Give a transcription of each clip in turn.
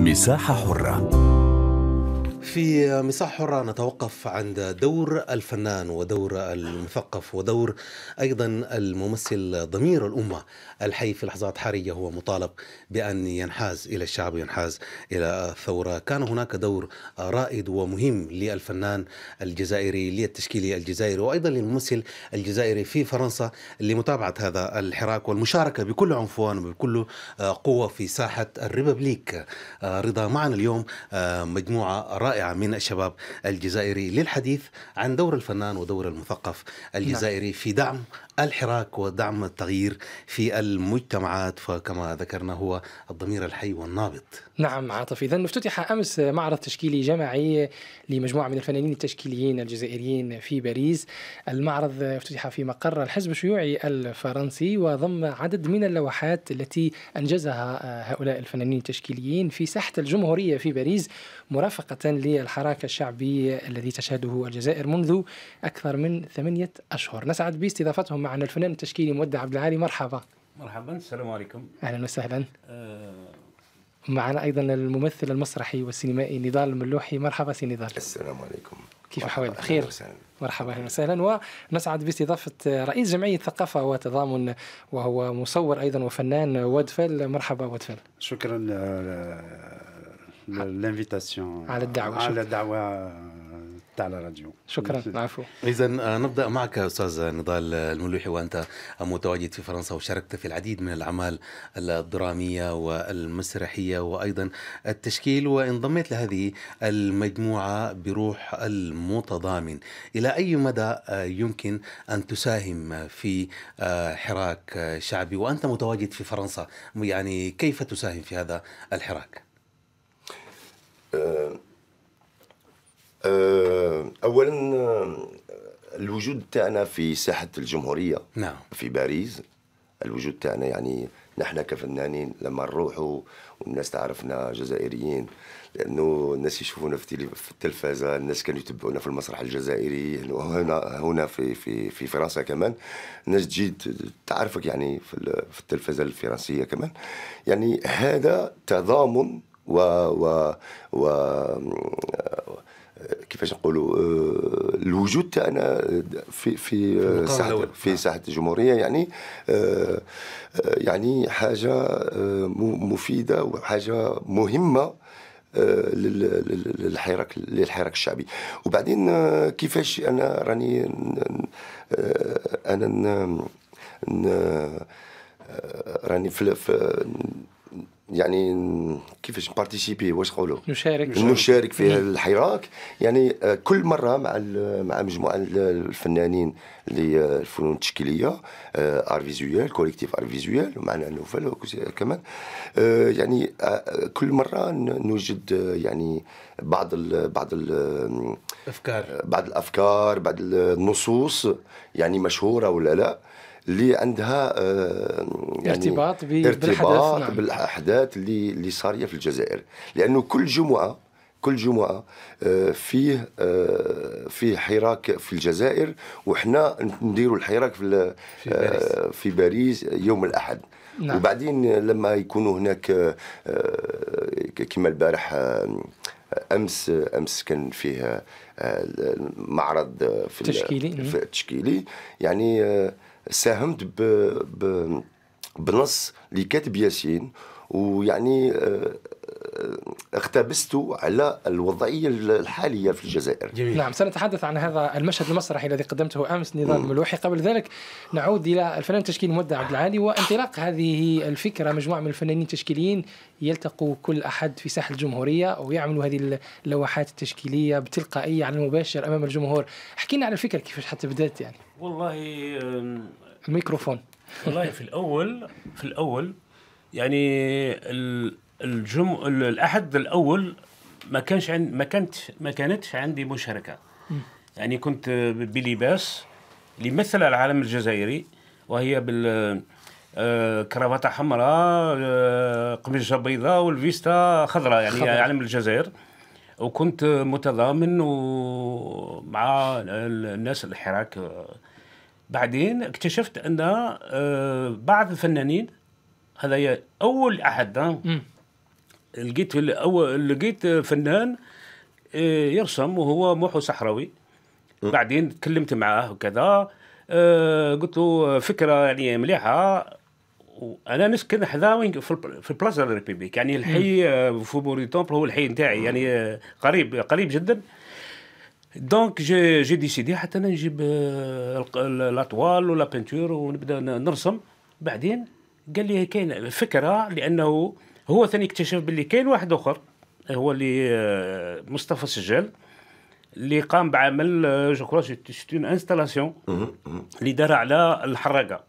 مساحة حرة في مساحة حرة نتوقف عند دور الفنان ودور المثقف ودور أيضا الممثل ضمير الأمة الحي في لحظات حرجة هو مطالب بأن ينحاز إلى الشعب وينحاز إلى الثورة كان هناك دور رائد ومهم للفنان الجزائري للتشكيلي الجزائري وأيضا للممثل الجزائري في فرنسا لمتابعة هذا الحراك والمشاركة بكل عنفوان وبكل قوة في ساحة الريببليك رضا معنا اليوم آه، مجموعة رائدة رائعة من الشباب الجزائري للحديث عن دور الفنان ودور المثقف نعم. الجزائري في دعم الحراك ودعم التغيير في المجتمعات فكما ذكرنا هو الضمير الحي والنابض نعم عاطف إذا افتتح أمس معرض تشكيلي جماعي لمجموعة من الفنانين التشكيليين الجزائريين في باريس المعرض افتتح في مقر الحزب الشيوعي الفرنسي وضم عدد من اللوحات التي أنجزها هؤلاء الفنانين التشكيليين في ساحة الجمهورية في باريس مرافقة للحراك الشعبي الذي تشهده الجزائر منذ أكثر من ثمانية أشهر نسعد باستضافتهم معنا الفنان التشكيلي مودع عبد العالي مرحبا مرحبا السلام عليكم اهلا وسهلا أه معنا ايضا الممثل المسرحي والسينمائي نضال الملوحي مرحبا سي نضال السلام عليكم كيف حالك بخير مرحبا اهلا وسهلا ونسعد باستضافه رئيس جمعيه ثقافه وتضامن وهو مصور ايضا وفنان ودفل مرحبا ودفل شكرا ل... على الدعوه على الدعوه تاع راديو شكرا عفوا اذا آه، نبدا معك استاذ نضال الملوحي وانت متواجد في فرنسا وشاركت في العديد من الاعمال الدراميه والمسرحيه وايضا التشكيل وانضميت لهذه المجموعه بروح المتضامن الى اي مدى آه، يمكن ان تساهم في آه، حراك شعبي وانت متواجد في فرنسا يعني كيف تساهم في هذا الحراك؟ أه آه، اولا آه، الوجود تاعنا في ساحه الجمهوريه نعم في باريس الوجود تاعنا يعني نحن كفنانين لما نروحوا والناس تعرفنا جزائريين لانه الناس يشوفونا في, التلفازه التلفزه الناس كانوا يتبعونا في المسرح الجزائري هنا هنا في في في فرنسا كمان الناس تجي تعرفك يعني في, في التلفزه الفرنسيه كمان يعني هذا تضامن و و و كيفاش نقولوا آه، الوجود تاعنا آه، في في آه، ساحه في ساحه الجمهوريه يعني يعني حاجه مفيده وحاجه مهمه للحراك للحراك الشعبي وبعدين كيفاش انا راني انا راني في يعني كيفاش بارتيسيبي واش نقولوا نشارك نشارك في الحراك يعني آه، كل مره مع مع مجموعه الفنانين اللي آه، الفنون التشكيليه ار فيزويال كوليكتيف ار فيزويال ومعنا نوفل كمان آه، يعني كل مره نوجد يعني بعض الـ بعض الافكار بعض الافكار بعض النصوص يعني مشهوره ولا لا اللي عندها آه، يعني ارتباط, ارتباط نعم. بالاحداث اللي اللي صاريه في الجزائر لانه كل جمعه كل جمعة آه، فيه آه، فيه حراك في الجزائر وحنا نديروا الحراك في في باريس, في باريس يوم الأحد نعم. وبعدين لما يكونوا هناك كما البارح امس امس كان فيه معرض في التشكيلي في التشكيلي يعني ساهمت ب... ب... بنص لكاتب ياسين ويعني آه، اقتبست على الوضعيه الحاليه في الجزائر. جميل. نعم سنتحدث عن هذا المشهد المسرحي الذي قدمته امس نظام ملوحي قبل ذلك نعود الى الفنان التشكيلي مودع عبد العالي وانطلاق هذه الفكره مجموعه من الفنانين التشكيليين يلتقوا كل احد في ساحه الجمهوريه ويعملوا هذه اللوحات التشكيليه بتلقائيه على المباشر امام الجمهور. احكي لنا على الفكره كيفاش حتى بدات يعني. والله الميكروفون. والله في الاول في الاول يعني الجم... الاحد الاول ما كانش عن... ما كانت ما كانتش عندي مشاركه م. يعني كنت بلباس لمثل يمثل العالم الجزائري وهي بال آه، كرافته حمراء آه، قميصه بيضاء والفيستا خضراء يعني خضر. علم الجزائر وكنت متضامن ومع الناس الحراك بعدين اكتشفت ان آه، بعض الفنانين هذا اول احد لقيت الاول لقيت فنان آه، يرسم وهو محو صحراوي بعدين تكلمت معاه وكذا آه، قلت له فكره يعني مليحه وانا نسكن حذا في البلاصه ريبيبليك يعني الحي آه، فوبوري تومبل هو الحي نتاعي يعني قريب قريب جدا دونك جي جي ديسيدي حتى انا نجيب لاطوال ولا بنتور ونبدا نرسم بعدين قال لي كاين فكره لانه هو ثاني اكتشف باللي كاين واحد اخر آه، هو اللي آه، مصطفى سجال اللي قام بعمل آه، جو كرو اون انستالاسيون اللي دار على الحراقه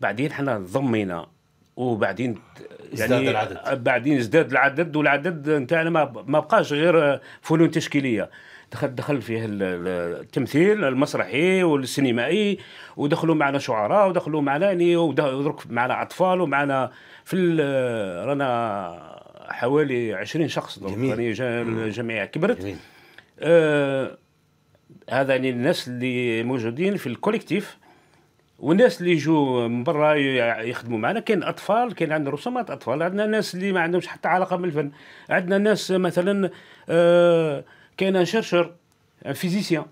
بعدين حنا ضمينا وبعدين يعني ازداد العدد بعدين ازداد العدد والعدد نتاعنا ما بقاش غير فنون تشكيليه دخل دخل فيه التمثيل المسرحي والسينمائي ودخلوا معنا شعراء ودخلوا معنا يعني ودرك معنا اطفال ومعنا في رانا حوالي 20 شخص جميل. الجمعيه كبرت جميل. آه هذا يعني الناس اللي موجودين في الكوليكتيف والناس اللي يجوا من برا يخدموا معنا كاين اطفال كاين عندنا رسومات اطفال عندنا ناس اللي ما عندهمش حتى علاقه بالفن عندنا ناس مثلا آه كاين شرشر فيزيسيان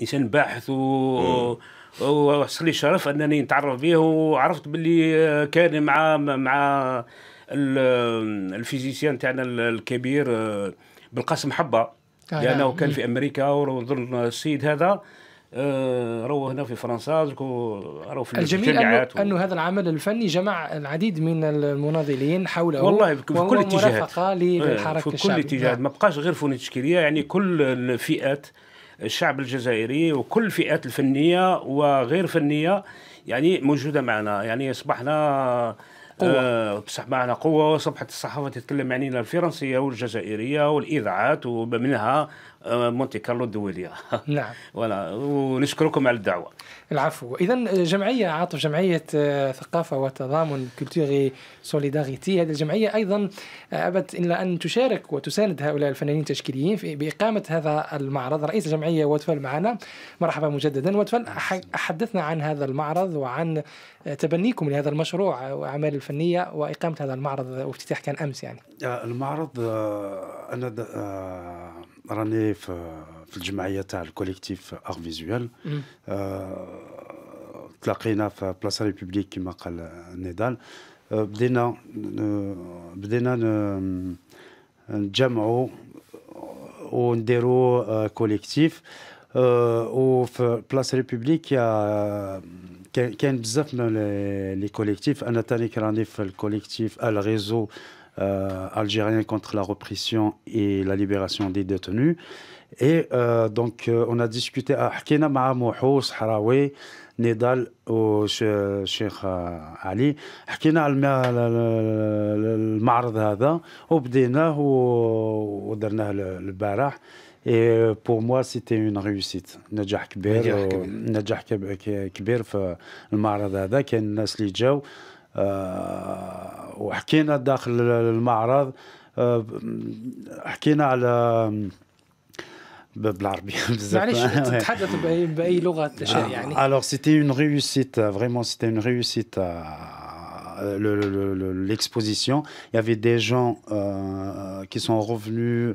انسان باحث و وحصل لي شرف انني نتعرف به وعرفت باللي كان مع مع الفيزيسيان تاعنا الكبير آه، بالقاسم حبه آه، لانه نعم. كان في امريكا ونظن السيد هذا راهو هنا في فرنسا راهو في الجميل أنه, و... أنه هذا العمل الفني جمع العديد من المناضلين حوله والله في كل الاتجاهات للحركة آه، في كل اتجاهات نعم. ما بقاش غير فنون تشكيلية يعني كل الفئات الشعب الجزائري وكل الفئات الفنيه وغير فنيه يعني موجوده معنا يعني اصبحنا قوة آه تصبح معنا قوة وأصبحت الصحافة تتكلم يعني الفرنسية والجزائرية والإذاعات ومنها أه، مونتي كارلو الدوليه نعم ونشكركم على الدعوه العفو اذا آه، جمعيه عاطف جمعيه آه، ثقافه وتضامن كولتوري سوليداريتي هذه الجمعيه ايضا ابت الا ان تشارك وتساند هؤلاء الفنانين التشكيليين باقامه هذا المعرض رئيس الجمعيه وتفل معنا مرحبا مجددا وتفل حدثنا عن هذا المعرض وعن تبنيكم لهذا المشروع واعمال الفنيه واقامه هذا المعرض وافتتاح كان امس يعني المعرض انا ranif euh dans la جماعيه تاع الكوليكتيف argvisual euh on t'a place republique comme a nel dal euh bena bena ne un collectif au place republique il y a il y a bzaf de les collectif ana tani le collectif al réseau euh, algérien contre la repression et la libération des détenus. Et euh, donc, euh, on a discuté à Hakina Mahamouhous, Harawi, Nidal ou Cheikh euh, Ali. parlé على المعرض هذا on a commencé Et pour moi, c'était une réussite. نجاح كبير نجاح كبير le المعرض هذا gens qui اللي جاو Alors c'était une réussite, euh، vraiment c'était une réussite l'exposition. Il y avait des gens euh, qui sont revenus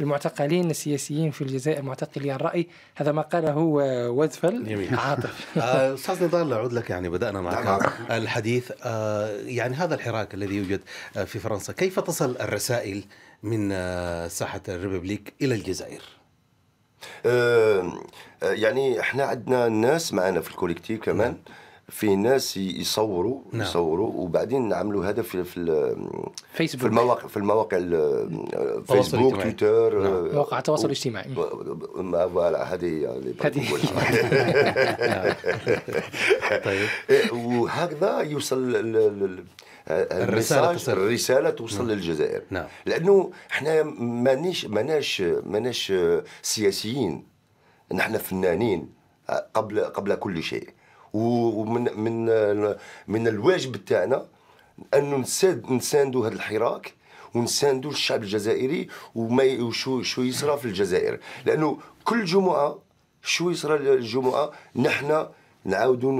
المعتقلين السياسيين في الجزائر معتقلي الرأي هذا ما قاله وذفل عاطف آه، أستاذ نضال أعود لك يعني بدأنا معك نعم. الحديث آه، يعني هذا الحراك الذي يوجد آه، في فرنسا كيف تصل الرسائل من ساحة الريببليك إلى الجزائر؟ يعني احنا عندنا ناس معنا في الكوليكتيف كمان مم. نعم. في ناس يصوروا نعم. يصوروا وبعدين نعملوا هذا في في فيسبوك في المواقع في المواقع فيسبوك تويتر نعم. آه، مواقع التواصل الاجتماعي فوالا هذه هذه نعم. طيب إيه، وهكذا يوصل الرسالة توصل الرسالة توصل نعم. للجزائر نعم. لأنه احنا مانيش ماناش ماناش سياسيين نحن فنانين قبل قبل كل شيء ومن من من الواجب تاعنا انه نساند نساندوا هذا الحراك ونساندوا الشعب الجزائري وما وشو شو يصرى في الجزائر لانه كل جمعه شو يصرى الجمعه نحن نعاودوا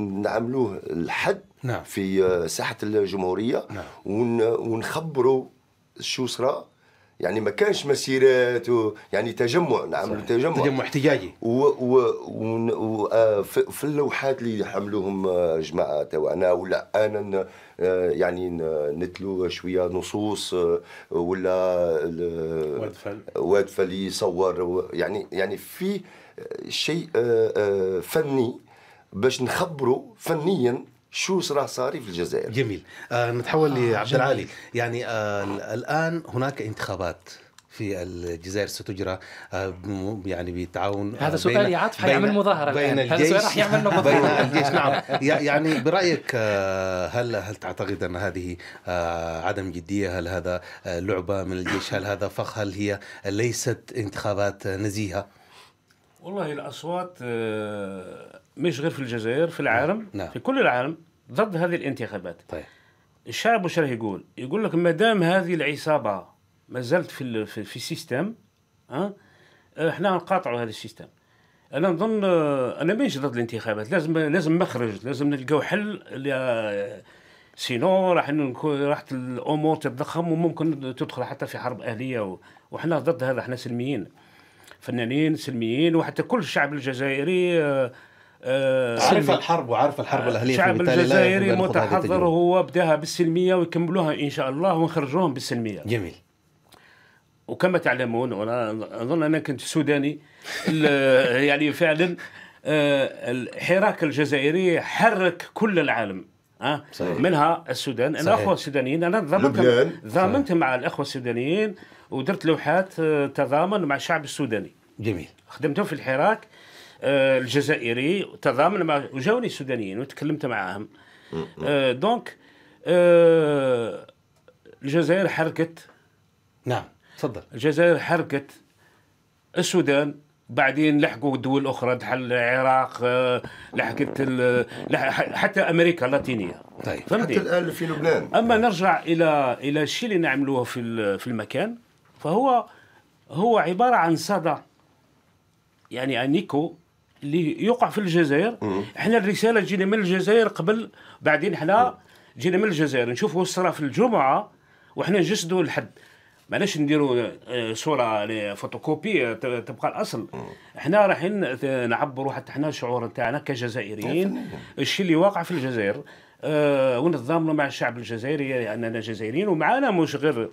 نعملوه الحد نعم. في آه، ساحه الجمهوريه نعم. ونخبروا شو صرا يعني ما كانش مسيرات و يعني تجمع نعملوا تجمع تجمع احتجاجي و... و... و... آه، في اللوحات اللي حملوهم آه، جماعه تاعنا ولا انا آه، يعني نتلو شويه نصوص ولا وادفل وادفل يصور يعني يعني في شيء فني باش نخبره فنيا شو صراحة صاري في الجزائر جميل آه نتحول آه لعبد العالي يعني آه الآن هناك انتخابات في الجزائر ستجرى آه، يعني بالتعاون هذا سؤال يا عاطف حيعمل مظاهره بين الجيش هذا سؤال راح يعمل مظاهره بين الجيش نعم يعني برايك آه، هل هل تعتقد ان هذه آه، عدم جديه هل هذا لعبه من الجيش هل هذا فخ هل هي ليست انتخابات نزيهه والله الاصوات مش غير في الجزائر في العالم نعم. نعم. في كل العالم ضد هذه الانتخابات طيب الشعب وش راه يقول؟ يقول لك ما دام هذه العصابه ما زالت في في, في السيستم ها أه؟ احنا نقاطعوا هذا السيستم انا نظن آه، انا مانيش ضد الانتخابات لازم لازم مخرج لازم نلقاو حل اللي... آه، سينو راح راح الامور تتضخم وممكن تدخل حتى في حرب اهليه و... وحنا ضد هذا احنا سلميين فنانين سلميين وحتى كل الشعب الجزائري أه آه، عارف الحرب وعارف الحرب آه، الاهليه الشعب الجزائري متحضر هو بداها بالسلميه ويكملوها ان شاء الله ونخرجوهم بالسلميه جميل وكما تعلمون وانا اظن انا كنت سوداني يعني فعلا آه، الحراك الجزائري حرك كل العالم أه؟ صحيح. منها السودان صحيح. الاخوه السودانيين انا ضامنت مع الاخوه السودانيين ودرت لوحات تضامن مع الشعب السوداني جميل خدمتهم في الحراك آه، الجزائري تضامن مع وجاوني السودانيين وتكلمت معاهم آه، دونك آه، الجزائر حركت نعم تفضل الجزائر حركت السودان بعدين لحقوا دول اخرى دحل العراق لحقت حتى امريكا اللاتينيه طيب حتى الان في لبنان اما نرجع الى الى الشيء اللي نعملوه في في المكان فهو هو عباره عن صدى يعني انيكو اللي يقع في الجزائر احنا الرساله تجينا من الجزائر قبل بعدين احنا جينا من الجزائر نشوفوا الصلاه الجمعه وحنا نجسدوا الحد معلاش نديروا آه، صوره فوتوكوبي آه، تبقى الاصل احنا رايحين نعبروا حتى احنا الشعور تاعنا كجزائريين الشيء اللي واقع في الجزائر اه ونتضامنوا مع الشعب الجزائري اننا جزائريين ومعانا مش غير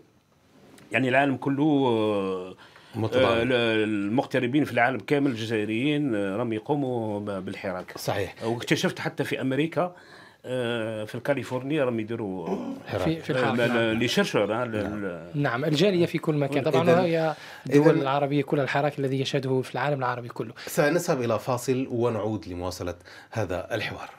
يعني العالم كله اه آه، المغتربين في العالم كامل الجزائريين آه، راهم يقوموا بالحراك صحيح واكتشفت حتى في امريكا آه، في الكاليفورنيا راهم يديروا في, في الحراك نعم. لي نعم. نعم الجاليه في كل مكان طبعا هي الدول العربيه كل الحراك الذي يشهده في العالم العربي كله سنذهب الى فاصل ونعود لمواصله هذا الحوار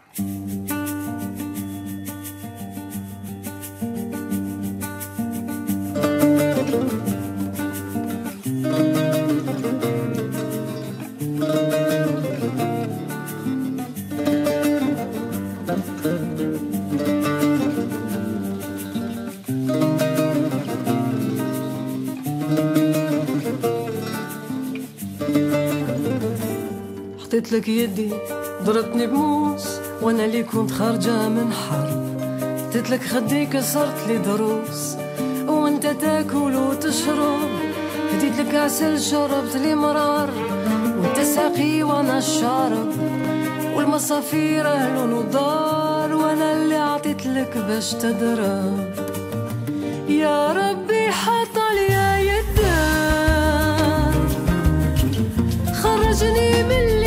مدت لك يدي ضربتني بموس وانا اللي كنت خارجة من حرب مدت لك خدي كسرت لي ضروس وانت تاكل وتشرب هديت لك عسل شربت لي مرار وانت ساقي وانا الشارب والمصافير لون ودار وانا اللي عطيت لك باش تدرب يا ربي حط عليا يدك خرجني من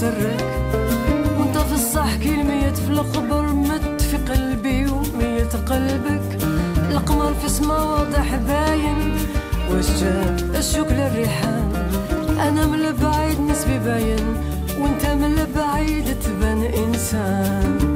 سرك وانت في الصح كلمة في القبر مت في قلبي وميت قلبك القمر في سما واضح باين واش جاب الشوك للريحان انا من البعيد نسبي باين وانت من البعيد تبان انسان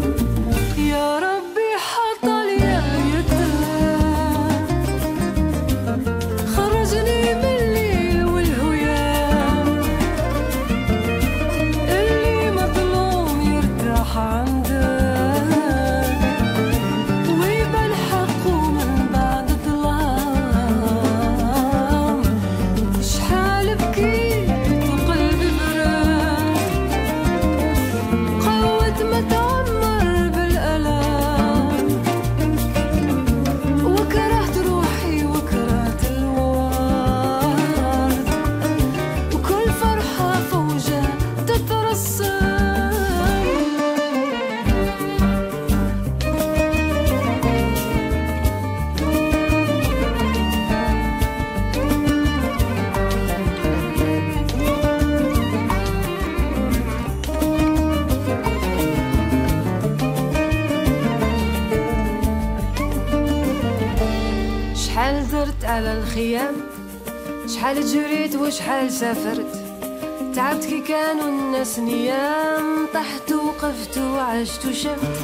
عشت وشفت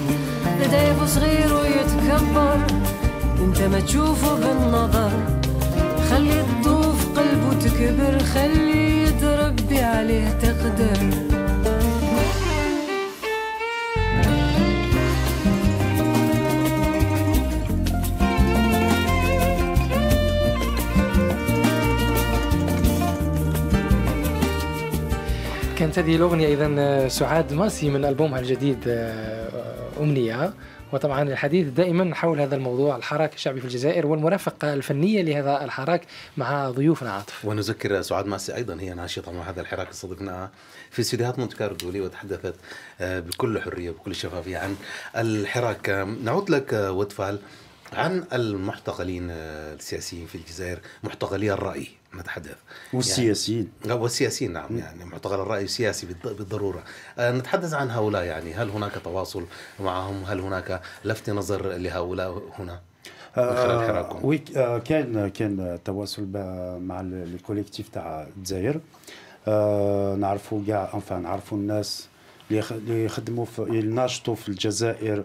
لديه صغير ويتكبر انت ما تشوفه بالنظر خلي تطوف قلبه تكبر خلي تربي عليه تقدر هذه الأغنية إذا آه، سعاد ماسي من ألبومها الجديد آه، آه، أمنية وطبعا الحديث دائما حول هذا الموضوع الحراك الشعبي في الجزائر والمرافقة الفنية لهذا الحراك مع ضيوفنا عاطف ونذكر سعاد ماسي أيضا هي ناشطة مع هذا الحراك استضفناها في استديوهات مونت كارلو وتحدثت بكل حرية وبكل شفافية عن الحراك نعود لك وتفال عن المحتقلين السياسيين في الجزائر محتقلي الرأي نتحدث والسياسيين يعني والسياسيين نعم يعني معتقل الرأي السياسي بالضرورة آه، نتحدث عن هؤلاء يعني هل هناك تواصل معهم هل هناك لفت نظر لهؤلاء هنا آه، وي آه كان كان تواصل مع الكوليكتيف تاع الجزائر آه نعرفوا كاع انفا نعرفوا الناس اللي يخدموا في يناشطوا في الجزائر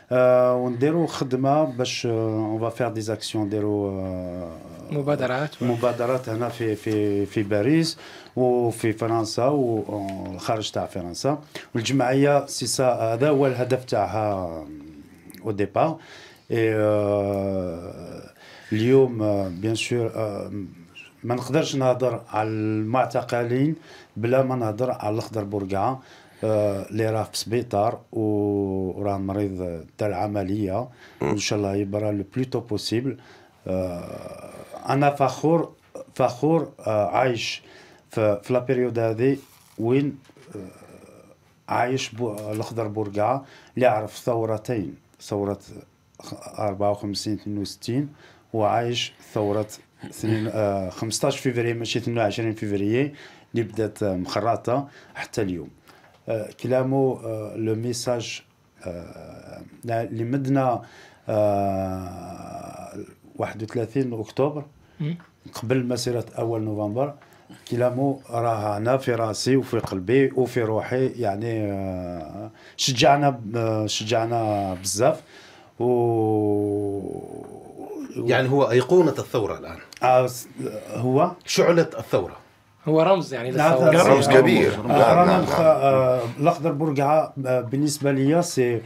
آه، ونديروا خدمه باش اون فا فير دي اكسيون نديروا مبادرات مبادرات هنا في في في باريس وفي فرنسا والخارج تاع فرنسا والجمعيه سيسا هذا هو الهدف تاعها او آه، ديبار آه، اليوم بيان سور ما نقدرش نهضر على المعتقلين بلا ما نهضر على الاخضر بورقعه آه، اللي راه في السبيطار وراه مريض تاع العمليه ان شاء الله يبرى لو تو بوسيبل آه، انا فخور فخور آه، عايش في لا بيريود هذه وين عايش الاخضر بورقعه اللي عرف ثورتين ثوره 54 62 وعايش ثوره 15 فيفري ماشي 22 فيفري اللي بدات مخراطه حتى اليوم كلامو لو ميساج اللي مدنا 31 اكتوبر قبل مسيره اول نوفمبر كلامو راه انا في راسي وفي قلبي وفي روحي يعني آه، شجعنا آه، شجعنا بزاف و يعني هو أيقونة الثورة الآن آه، هو شعلة الثورة هو رمز يعني للثوره رمز كبير رمز الاخضر برقعه آه، بالنسبه لي سي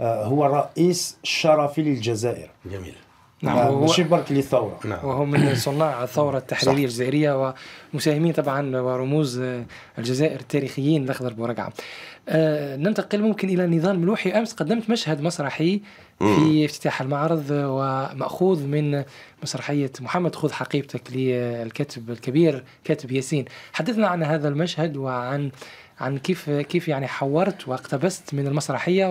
آه، هو الرئيس الشرفي للجزائر جميل نعم آه، وهو ماشي برك للثوره نعم. وهو من صناع الثوره التحريريه الجزائريه ومساهمين طبعا ورموز آه، الجزائر التاريخيين الاخضر بورقعه آه ننتقل ممكن الى نظام ملوحي امس قدمت مشهد مسرحي في افتتاح المعرض آه، وماخوذ من مسرحيه محمد خذ حقيبتك للكاتب الكبير كاتب ياسين حدثنا عن هذا المشهد وعن عن كيف كيف يعني حورت واقتبست من المسرحيه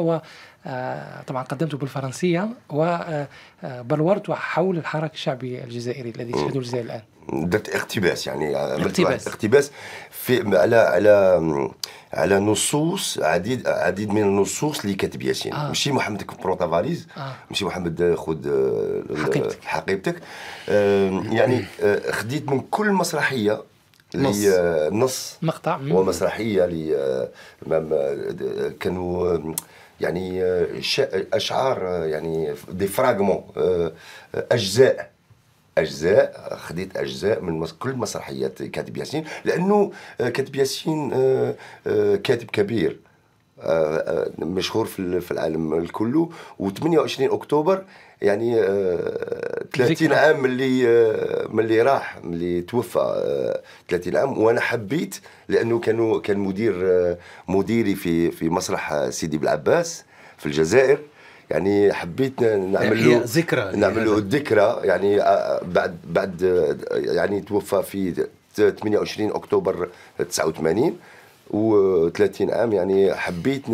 آه، طبعا قدمته بالفرنسية وبلورت آه، آه، حول الحراك الشعبي الجزائري الذي تشهده الجزائر الآن درت اقتباس يعني اقتباس اقتباس في على على على نصوص عديد عديد من النصوص اللي كاتب ياسين آه. ماشي محمد بروتافاليز آه. ماشي محمد خذ حقيبتك حقيبتك آه يعني آه خديت من كل مسرحيه نص نص مقطع ومسرحيه اللي كانوا يعني آه، اشعار آه، يعني دي فراغمون آه، اجزاء اجزاء خديت اجزاء من كل مسرحيات كاتب ياسين لانه كاتب ياسين كاتب كبير مشهور في العالم الكله و28 اكتوبر يعني 30 آه، عام ملي آه، ملي راح ملي توفى 30 آه، عام وانا حبيت لانه كانوا كان مدير مديري في في مسرح سيدي بالعباس في الجزائر يعني حبيت نعمل يعني له ذكرى نعمل له الذكرى يعني بعد بعد يعني توفى في 28 اكتوبر 89 و 30 عام يعني حبيت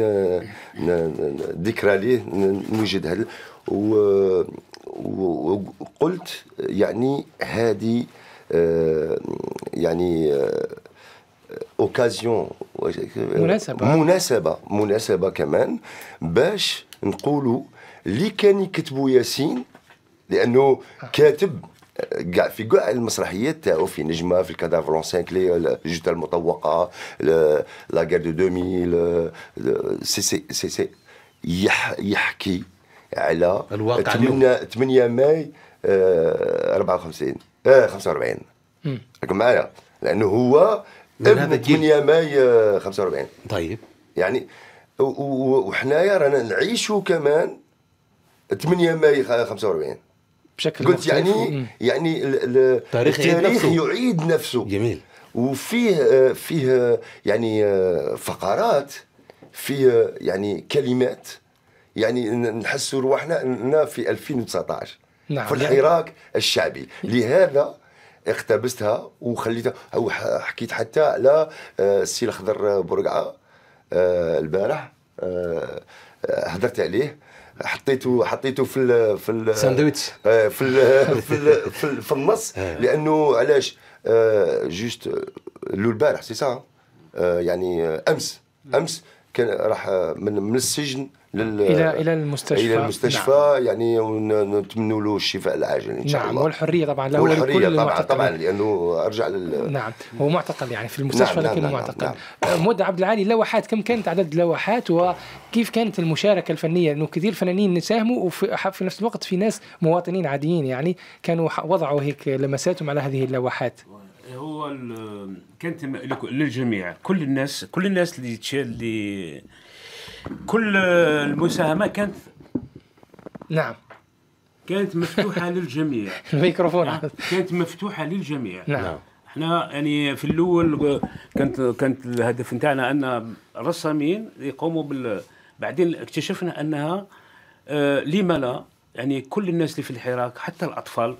ذكرى ليه نوجدها وقلت يعني هذه آه، يعني اوكازيون آه، مناسبه مناسبه مناسبه كمان باش نقولوا اللي كان يكتبوا ياسين لانه آه. كاتب كاع في كاع المسرحيات تاعو في نجمه في الكادافر اون سانكلي الجثه المطوقه لا غير دو 2000 سي سي سي يحكي على الواقع 8 8 ماي 54 45 راكم معايا لانه هو ابن 8 ماي 45 آه، طيب يعني وحنايا رانا نعيشوا كمان 8 ماي 45 بشكل قلت يعني مم. يعني التاريخ يعيد نفسه يعيد نفسه جميل وفيه آه، فيه يعني آه، فقرات فيه يعني كلمات يعني نحسوا رواحنا في 2019 نعم. في يعني الحراك الشعبي لهذا اقتبستها وخليتها وحكيت حتى على آه، السي الخضر برقعه آه، البارح آه، هدرت عليه حطيته حطيته في ال في ال ساندويتش في الـ في ال في, ال في النص لانه علاش جوست لو البارح سي سا يعني امس امس كان راح من من السجن لل الى الى المستشفى الى المستشفى نعم. يعني ونتمنوا له الشفاء العاجل ان شاء نعم. الله والحريه طبعا له والحريه طبعا طبعا لانه ارجع لل نعم هو معتقل يعني في المستشفى نعم, نعم، لكنه نعم،, نعم معتقل نعم. أه، مود عبد العالي اللوحات كم كانت عدد اللوحات وكيف كانت المشاركه الفنيه لانه كثير فنانين ساهموا وفي في نفس الوقت في ناس مواطنين عاديين يعني كانوا وضعوا هيك لمساتهم على هذه اللوحات هو كانت للجميع كل الناس كل الناس اللي اللي كل المساهمه كانت نعم كانت مفتوحه للجميع الميكروفون كانت مفتوحه للجميع نعم. نعم احنا يعني في الاول كانت كانت الهدف نتاعنا ان الرسامين يقوموا بال بعدين اكتشفنا انها آه، لما لا يعني كل الناس اللي في الحراك حتى الاطفال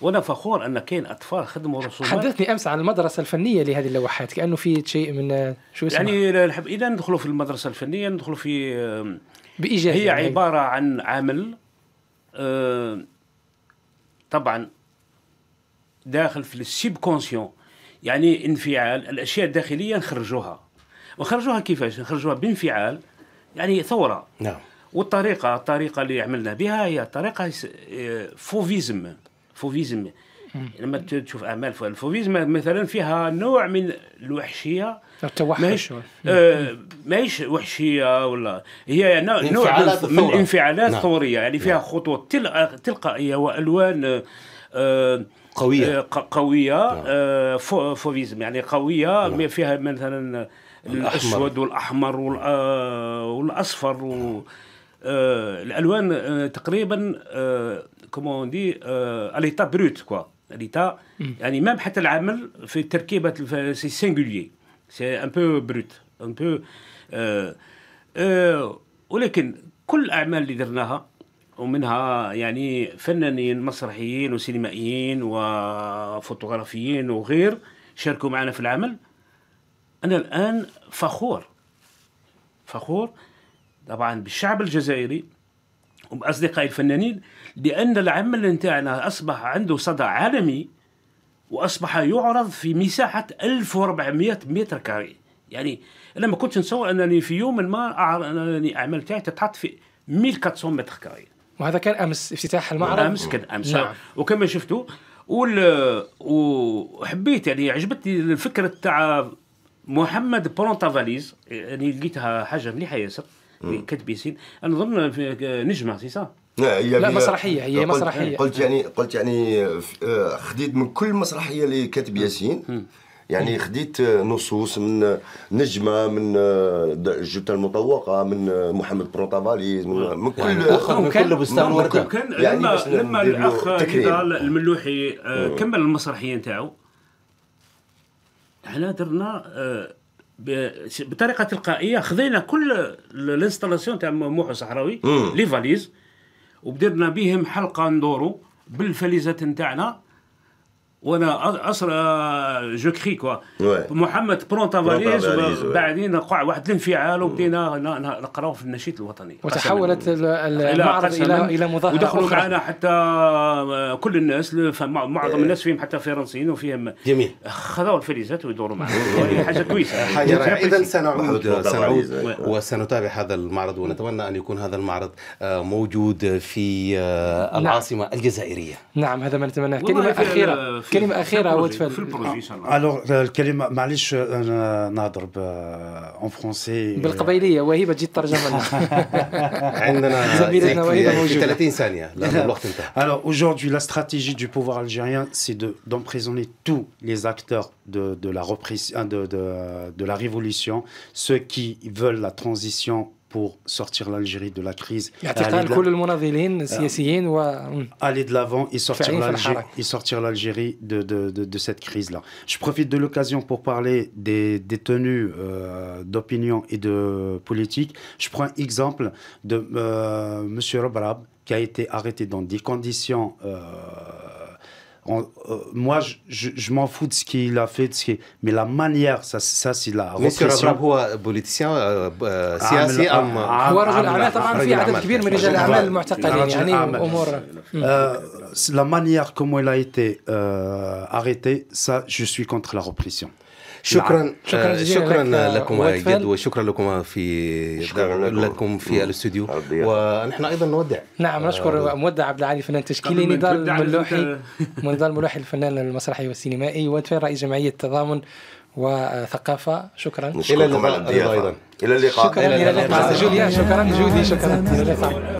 وانا فخور ان كاين اطفال خدموا رسومات حدثني امس عن المدرسه الفنيه لهذه اللوحات كانه في شيء من شو اسمه يعني اذا ندخلوا في المدرسه الفنيه ندخلوا في بايجاز هي يعني عباره عن عمل طبعا داخل في السيب كونسيون يعني انفعال الاشياء الداخليه نخرجوها وخرجوها كيفاش نخرجوها بانفعال يعني ثوره نعم والطريقه الطريقه اللي عملنا بها هي طريقه آه، فوفيزم فوفيزم لما تشوف اعمال الفوفيزم مثلا فيها نوع من الوحشيه التوحش آه ماهيش وحشيه ولا هي نوع انفعالات من انفعالات نعم. ثوريه يعني فيها نعم. خطوط تلقائيه والوان آه قويه آه، قويه آه, نعم. آه، فوفيزم يعني قويه نعم. فيها مثلا الاسود والاحمر آه، والاصفر و... نعم. آه، الالوان آه، تقريبا آه، كومون دي اليتا بروت كوا اليتا يعني ميم حتى العمل في التركيبه سي سينغولي سي ان بو بروت ان بو ولكن كل الاعمال اللي درناها ومنها يعني فنانين مسرحيين وسينمائيين وفوتوغرافيين وغير شاركوا معنا في العمل انا الان فخور فخور طبعا بالشعب الجزائري وباصدقائي الفنانين لان العمل نتاعنا اصبح عنده صدى عالمي واصبح يعرض في مساحه 1400 متر كاري يعني انا ما كنتش نصور انني في يوم ما انني اعمل تاعي تتحط في 1400 متر كاري وهذا كان امس افتتاح المعرض امس كان امس نعم. وكما شفتوا وحبيت يعني عجبتني الفكره تاع محمد بونتافاليز يعني لقيتها حاجه مليحه ياسر كتبيسين نظن نجمه سي صح هي لا مسرحيه هي قلت مسرحيه قلت يعني قلت يعني آه، خديت من كل مسرحيه اللي كاتب ياسين يعني خديت نصوص من نجمه من الجثه المطوقه من آه، محمد بروطافالي يعني من, من كل يعني كل بستان ورده كان يعني, يعني لما لما الاخ نضال الملوحي آه، كمل المسرحيه نتاعو احنا درنا بطريقه تلقائيه خذينا كل الانستلاسيون تاع موحو صحراوي لي فاليز وبدرنا بهم حلقه ندورو بالفليزات نتاعنا وانا اسرى جو كري كوا محمد برون تافاليز بعدين وقع واحد الانفعال آه، وبدينا نقراو في النشيد الوطني وتحولت المعرض الى الى مظاهره ودخلوا معنا حتى آه، كل الناس معظم إيه. الناس فيهم حتى فرنسيين وفيهم جميل خذوا الفريزات ويدوروا معنا إيه. حاجه كويسه حاجه اذا سنعود سنعود وسنتابع هذا المعرض ونتمنى ان يكون هذا المعرض آه، موجود في نعم. العاصمه الجزائريه نعم هذا ما نتمناه كلمه اخيره كلمه اخيره عاود euh, في البروجي الوغ معليش انا نهضر اون فرونسي بالقبيليه وهبه تجي تترجم عندنا زميلتنا وهبه موجوده 30 ثانيه الوقت انتهى الوغ aujourd'hui la stratégie du pouvoir algérien c'est de d'emprisonner tous les acteurs de de la reprise euh, de de, de la révolution ceux qui veulent la transition pour sortir l'Algérie de la crise. Ah. Aller de l'avant et sortir l'Algérie de, de, de, de, cette crise-là. Je profite de l'occasion pour parler des détenus euh, d'opinion et de politique. Je prends exemple de euh, Monsieur M. Robrab, qui a été arrêté dans des conditions... Euh, euh, moi, je m'en fous de ce qu'il a fait, mais la manière, ça, c'est la répression. Les politiciens, c'est un mal. Il y a des Amis, il y a un certain nombre de politiciens qui sont des Amis. La manière comment il a été euh, arrêté, ça, je suis contre la répression. شكرا نعم. شكرا آه، جزيلا شكرا لك آه، لكم جد وشكرا لكم في شكرا لكم, في الاستوديو ونحن ايضا نودع نعم نشكر آه. مودع عبد العالي فنان تشكيلي نضال الملوحي نضال الملوحي الفنان المسرحي والسينمائي وتفير رئيس جمعيه تضامن وثقافه شكرا الى اللقاء ايضا الى اللقاء شكرا الى اللقاء جوليا شكرا جودي شكرا